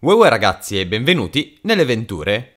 Uè uè ragazzi e benvenuti nelle Venture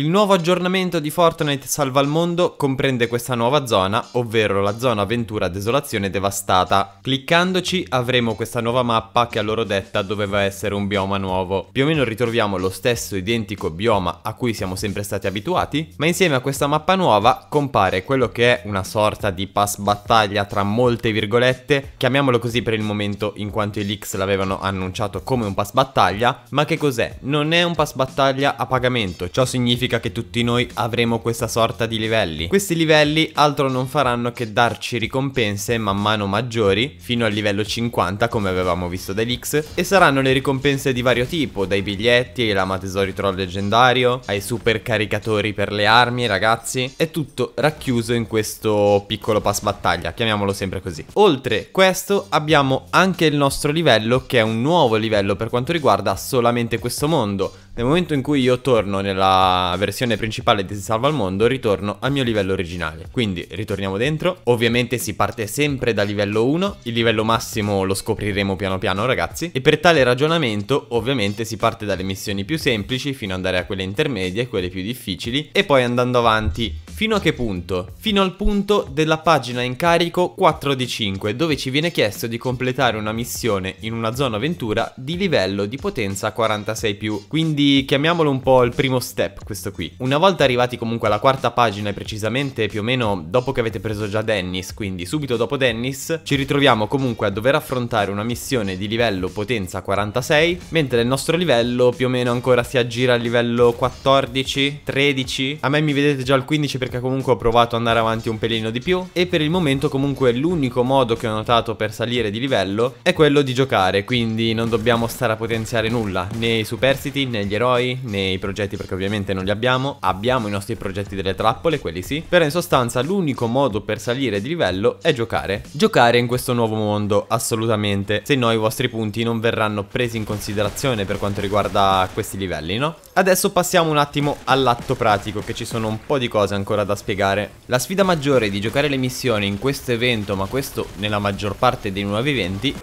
Il nuovo aggiornamento di Fortnite Salva il Mondo comprende questa nuova zona, ovvero la zona avventura Desolazione Devastata. Cliccandoci avremo questa nuova mappa che a loro detta doveva essere un bioma nuovo. Più o meno ritroviamo lo stesso identico bioma a cui siamo sempre stati abituati, ma insieme a questa mappa nuova compare quello che è una sorta di pass battaglia tra molte virgolette, chiamiamolo così per il momento in quanto i leaks l'avevano annunciato come un pass battaglia, ma che cos'è? Non è un pass battaglia a pagamento, ciò significa significa che tutti noi avremo questa sorta di livelli. Questi livelli altro non faranno che darci ricompense man mano maggiori, fino al livello 50 come avevamo visto dall'X, e saranno le ricompense di vario tipo, dai biglietti ai lama tesori troll leggendario, ai super caricatori per le armi ragazzi, è tutto racchiuso in questo piccolo pass battaglia, chiamiamolo sempre così. Oltre questo abbiamo anche il nostro livello che è un nuovo livello per quanto riguarda solamente questo mondo, nel momento in cui io torno nella versione principale di Si Salva il Mondo, ritorno al mio livello originale. Quindi ritorniamo dentro. Ovviamente si parte sempre da livello 1, il livello massimo lo scopriremo piano piano ragazzi. E per tale ragionamento ovviamente si parte dalle missioni più semplici fino ad andare a quelle intermedie, quelle più difficili e poi andando avanti Fino a che punto? Fino al punto della pagina in carico 4 di 5, dove ci viene chiesto di completare una missione in una zona avventura di livello di potenza 46+. Quindi chiamiamolo un po' il primo step questo qui. Una volta arrivati comunque alla quarta pagina e precisamente più o meno dopo che avete preso già Dennis, quindi subito dopo Dennis, ci ritroviamo comunque a dover affrontare una missione di livello potenza 46, mentre il nostro livello più o meno ancora si aggira al livello 14, 13. A me mi vedete già al 15 perché perché comunque ho provato ad andare avanti un pelino di più e per il momento comunque l'unico modo che ho notato per salire di livello è quello di giocare, quindi non dobbiamo stare a potenziare nulla, né i superstiti, né gli eroi, né i progetti perché ovviamente non li abbiamo, abbiamo i nostri progetti delle trappole, quelli sì, però in sostanza l'unico modo per salire di livello è giocare. Giocare in questo nuovo mondo, assolutamente, se no i vostri punti non verranno presi in considerazione per quanto riguarda questi livelli, no? Adesso passiamo un attimo all'atto pratico che ci sono un po' di cose ancora ancora da spiegare. La sfida maggiore di giocare le missioni in questo evento, ma questo nella maggior parte dei nuovi eventi,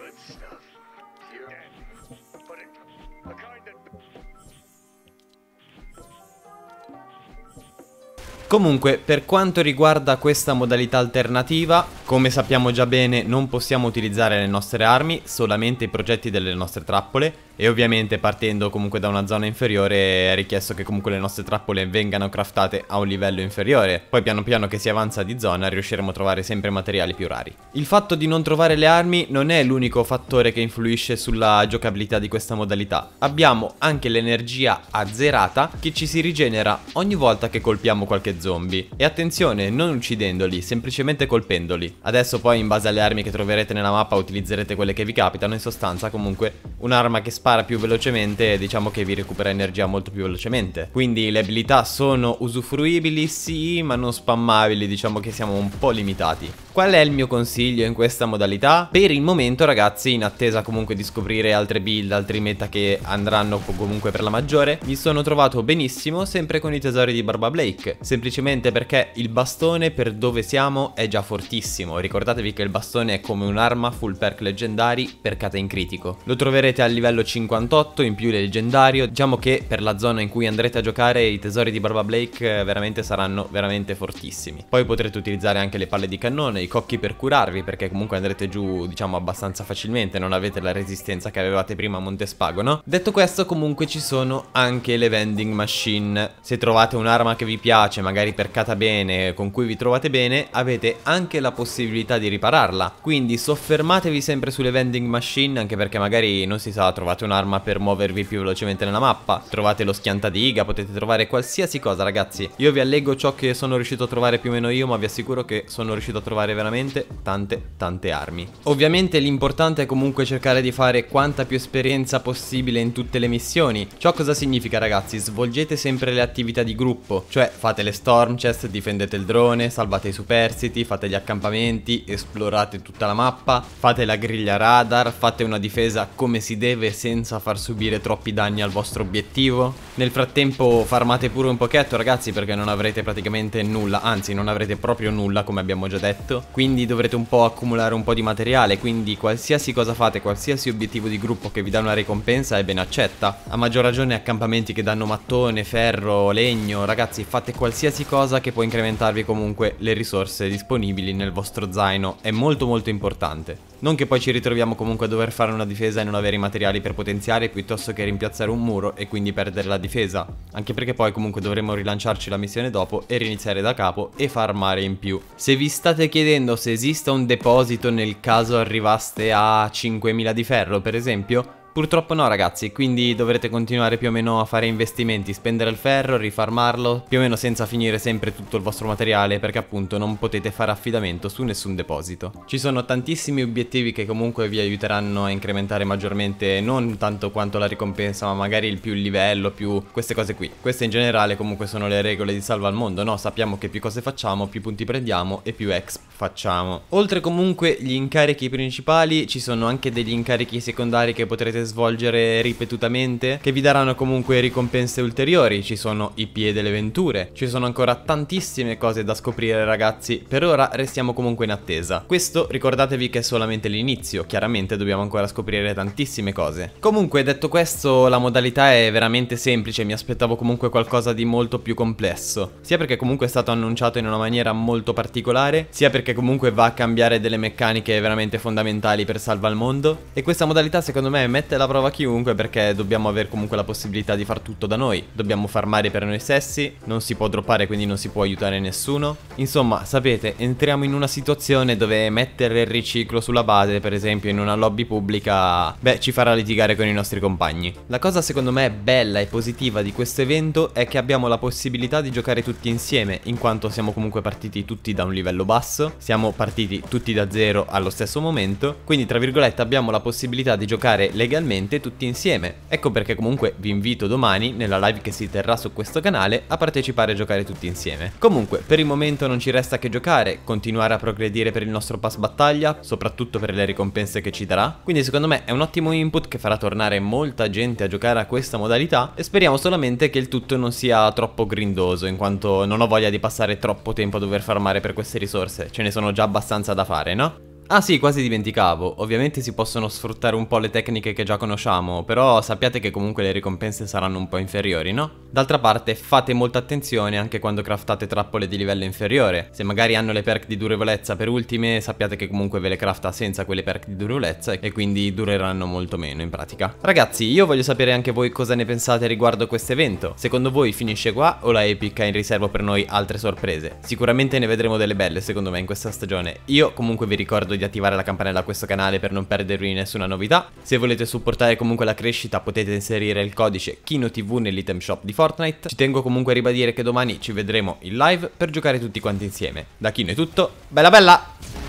Comunque, per quanto riguarda questa modalità alternativa, come sappiamo già bene non possiamo utilizzare le nostre armi, solamente i progetti delle nostre trappole, e ovviamente partendo comunque da una zona inferiore è richiesto che comunque le nostre trappole vengano craftate a un livello inferiore, poi piano piano che si avanza di zona riusciremo a trovare sempre materiali più rari. Il fatto di non trovare le armi non è l'unico fattore che influisce sulla giocabilità di questa modalità, abbiamo anche l'energia azzerata che ci si rigenera ogni volta che colpiamo qualche zombie, e attenzione non uccidendoli, semplicemente colpendoli. Adesso poi in base alle armi che troverete nella mappa utilizzerete quelle che vi capitano, in sostanza comunque un'arma che spara spara più velocemente diciamo che vi recupera energia molto più velocemente Quindi le abilità sono usufruibili sì ma non spammabili diciamo che siamo un po' limitati Qual è il mio consiglio in questa modalità? Per il momento ragazzi, in attesa comunque di scoprire altre build, altri meta che andranno comunque per la maggiore, mi sono trovato benissimo sempre con i tesori di Barba Blake, semplicemente perché il bastone per dove siamo è già fortissimo, ricordatevi che il bastone è come un'arma full perk leggendari percata in critico. Lo troverete al livello 58, in più leggendario, diciamo che per la zona in cui andrete a giocare i tesori di Barba Blake eh, veramente saranno veramente fortissimi. Poi potrete utilizzare anche le palle di cannone, dei cocchi per curarvi perché comunque andrete giù diciamo abbastanza facilmente, non avete la resistenza che avevate prima a no? Detto questo comunque ci sono anche le vending machine, se trovate un'arma che vi piace magari percata bene, con cui vi trovate bene, avete anche la possibilità di ripararla, quindi soffermatevi sempre sulle vending machine anche perché magari non si sa trovate un'arma per muovervi più velocemente nella mappa, trovate lo schiantadiga, potete trovare qualsiasi cosa ragazzi, io vi allego ciò che sono riuscito a trovare più o meno io ma vi assicuro che sono riuscito a trovare veramente tante tante armi. Ovviamente l'importante è comunque cercare di fare quanta più esperienza possibile in tutte le missioni. Ciò cosa significa ragazzi? Svolgete sempre le attività di gruppo, cioè fate le storm chest, difendete il drone, salvate i superstiti, fate gli accampamenti, esplorate tutta la mappa, fate la griglia radar, fate una difesa come si deve senza far subire troppi danni al vostro obiettivo. Nel frattempo farmate pure un pochetto ragazzi perché non avrete praticamente nulla, anzi non avrete proprio nulla come abbiamo già detto tutto, quindi dovrete un po' accumulare un po' di materiale, quindi qualsiasi cosa fate, qualsiasi obiettivo di gruppo che vi dà una ricompensa è ben accetta. A maggior ragione accampamenti che danno mattone, ferro, legno, ragazzi fate qualsiasi cosa che può incrementarvi comunque le risorse disponibili nel vostro zaino, è molto molto importante. Non che poi ci ritroviamo comunque a dover fare una difesa e non avere i materiali per potenziare piuttosto che rimpiazzare un muro e quindi perdere la difesa, anche perché poi comunque dovremo rilanciarci la missione dopo e riniziare da capo e farmare in più. Se vi state chiedendo se esista un deposito nel caso arrivaste a 5000 di ferro per esempio, Purtroppo no ragazzi, quindi dovrete continuare più o meno a fare investimenti, spendere il ferro, rifarmarlo, più o meno senza finire sempre tutto il vostro materiale perché appunto non potete fare affidamento su nessun deposito. Ci sono tantissimi obiettivi che comunque vi aiuteranno a incrementare maggiormente non tanto quanto la ricompensa ma magari il più livello, più queste cose qui. Queste in generale comunque sono le regole di salva al mondo, no? Sappiamo che più cose facciamo, più punti prendiamo e più exp facciamo. Oltre comunque gli incarichi principali, ci sono anche degli incarichi secondari che potrete svolgere ripetutamente, che vi daranno comunque ricompense ulteriori, ci sono i piedi delle venture, ci sono ancora tantissime cose da scoprire ragazzi, per ora restiamo comunque in attesa. Questo ricordatevi che è solamente l'inizio, chiaramente dobbiamo ancora scoprire tantissime cose. Comunque detto questo la modalità è veramente semplice, mi aspettavo comunque qualcosa di molto più complesso, sia perché comunque è stato annunciato in una maniera molto particolare, sia perché perché comunque va a cambiare delle meccaniche veramente fondamentali per salvare il mondo e questa modalità secondo me mette alla prova chiunque perché dobbiamo avere comunque la possibilità di far tutto da noi, dobbiamo farmare per noi stessi, non si può droppare quindi non si può aiutare nessuno, insomma sapete entriamo in una situazione dove mettere il riciclo sulla base per esempio in una lobby pubblica beh ci farà litigare con i nostri compagni. La cosa secondo me bella e positiva di questo evento è che abbiamo la possibilità di giocare tutti insieme in quanto siamo comunque partiti tutti da un livello basso siamo partiti tutti da zero allo stesso momento, quindi tra virgolette abbiamo la possibilità di giocare legalmente tutti insieme. Ecco perché comunque vi invito domani, nella live che si terrà su questo canale, a partecipare e giocare tutti insieme. Comunque, per il momento non ci resta che giocare, continuare a progredire per il nostro pass battaglia, soprattutto per le ricompense che ci darà, quindi secondo me è un ottimo input che farà tornare molta gente a giocare a questa modalità e speriamo solamente che il tutto non sia troppo grindoso, in quanto non ho voglia di passare troppo tempo a dover farmare per queste risorse, ce ne ne sono già abbastanza da fare, no? Ah sì, quasi dimenticavo, ovviamente si possono sfruttare un po' le tecniche che già conosciamo, però sappiate che comunque le ricompense saranno un po' inferiori, no? D'altra parte fate molta attenzione anche quando craftate trappole di livello inferiore, se magari hanno le perk di durevolezza per ultime sappiate che comunque ve le crafta senza quelle perk di durevolezza e quindi dureranno molto meno in pratica. Ragazzi, io voglio sapere anche voi cosa ne pensate riguardo questo evento, secondo voi finisce qua o la Epic ha in riservo per noi altre sorprese? Sicuramente ne vedremo delle belle secondo me in questa stagione, io comunque vi ricordo di attivare la campanella a questo canale per non perdervi nessuna novità. Se volete supportare comunque la crescita potete inserire il codice KinoTV nell'item shop di Fortnite. Ci tengo comunque a ribadire che domani ci vedremo in live per giocare tutti quanti insieme. Da Kino è tutto, bella bella!